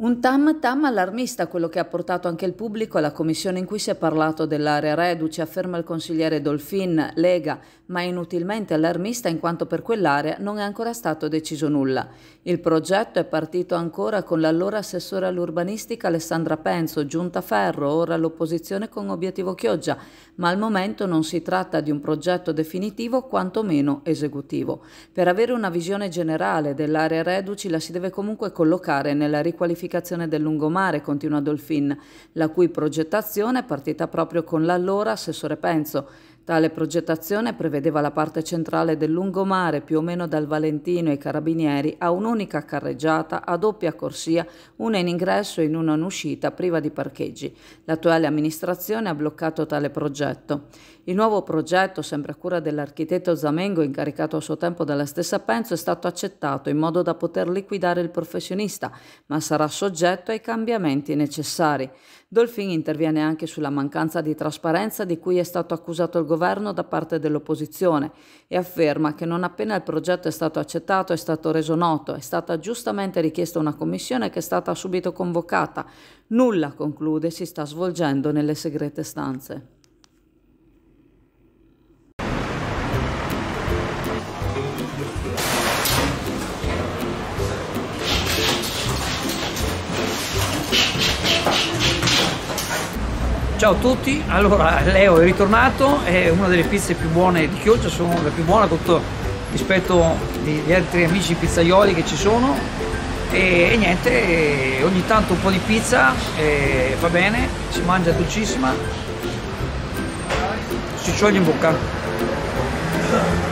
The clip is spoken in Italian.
Un tam tam allarmista quello che ha portato anche il pubblico alla commissione in cui si è parlato dell'area reduce, afferma il consigliere Dolfin, Lega, ma inutilmente allarmista in quanto per quell'area non è ancora stato deciso nulla. Il progetto è partito ancora con l'allora assessore all'urbanistica Alessandra Penzo, giunta Ferro, ora all'opposizione con obiettivo Chioggia, ma al momento non si tratta di un progetto definitivo quantomeno esecutivo. Per avere una visione generale dell'area reduce la si deve comunque collocare nella riqualificazione riqualificazione del lungomare, continua Dolfin, la cui progettazione è partita proprio con l'allora assessore Penzo Tale progettazione prevedeva la parte centrale del lungomare, più o meno dal Valentino ai Carabinieri, a un'unica carreggiata a doppia corsia, una in ingresso e una in uscita, priva di parcheggi. L'attuale amministrazione ha bloccato tale progetto. Il nuovo progetto, sempre a cura dell'architetto Zamengo, incaricato a suo tempo dalla stessa Penzo, è stato accettato in modo da poter liquidare il professionista, ma sarà soggetto ai cambiamenti necessari. Dolfin interviene anche sulla mancanza di trasparenza di cui è stato accusato il governo governo da parte dell'opposizione e afferma che non appena il progetto è stato accettato è stato reso noto, è stata giustamente richiesta una commissione che è stata subito convocata. Nulla, conclude, si sta svolgendo nelle segrete stanze. Yeah. Ciao a tutti, allora Leo è ritornato, è una delle pizze più buone di Chioggia, sono la più buona tutto rispetto agli altri amici pizzaioli che ci sono e, e niente, ogni tanto un po' di pizza e, va bene, si mangia dolcissima, si scioglie in bocca.